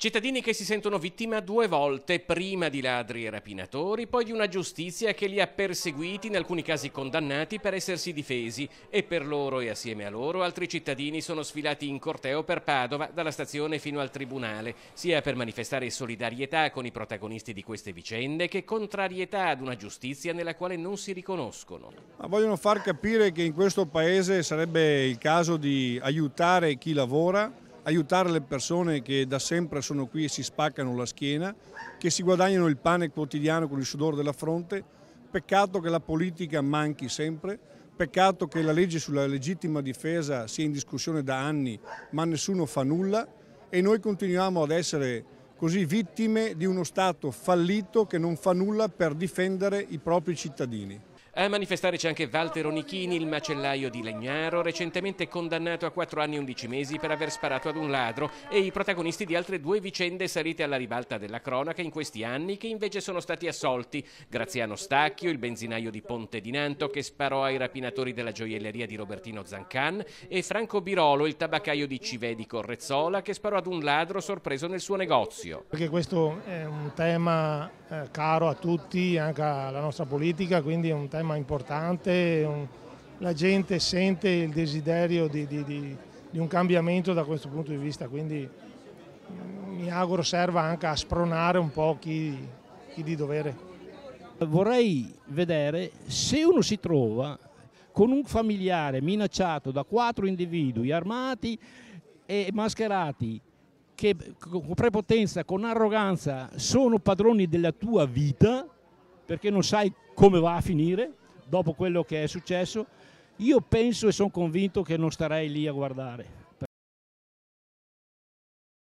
Cittadini che si sentono vittima due volte, prima di ladri e rapinatori, poi di una giustizia che li ha perseguiti, in alcuni casi condannati, per essersi difesi e per loro e assieme a loro altri cittadini sono sfilati in corteo per Padova, dalla stazione fino al tribunale, sia per manifestare solidarietà con i protagonisti di queste vicende che contrarietà ad una giustizia nella quale non si riconoscono. Ma vogliono far capire che in questo paese sarebbe il caso di aiutare chi lavora aiutare le persone che da sempre sono qui e si spaccano la schiena, che si guadagnano il pane quotidiano con il sudore della fronte. Peccato che la politica manchi sempre, peccato che la legge sulla legittima difesa sia in discussione da anni, ma nessuno fa nulla e noi continuiamo ad essere così vittime di uno Stato fallito che non fa nulla per difendere i propri cittadini. A manifestare c'è anche Walter Onichini, il macellaio di Legnaro, recentemente condannato a 4 anni e 11 mesi per aver sparato ad un ladro, e i protagonisti di altre due vicende salite alla ribalta della cronaca in questi anni che invece sono stati assolti. Graziano Stacchio, il benzinaio di Ponte di Nanto che sparò ai rapinatori della gioielleria di Robertino Zancan e Franco Birolo, il tabaccaio di Civè di Correzzola che sparò ad un ladro sorpreso nel suo negozio. Perché questo è un tema eh, caro a tutti, anche alla nostra politica, quindi è un tema importante. Un, la gente sente il desiderio di, di, di, di, un cambiamento da questo punto di vista, quindi mm, mi auguro serva anche a spronare un po' chi, chi di dovere. Vorrei vedere se uno si trova con un familiare minacciato da quattro individui armati e mascherati che con prepotenza, con arroganza sono padroni della tua vita perché non sai come va a finire dopo quello che è successo, io penso e sono convinto che non starei lì a guardare.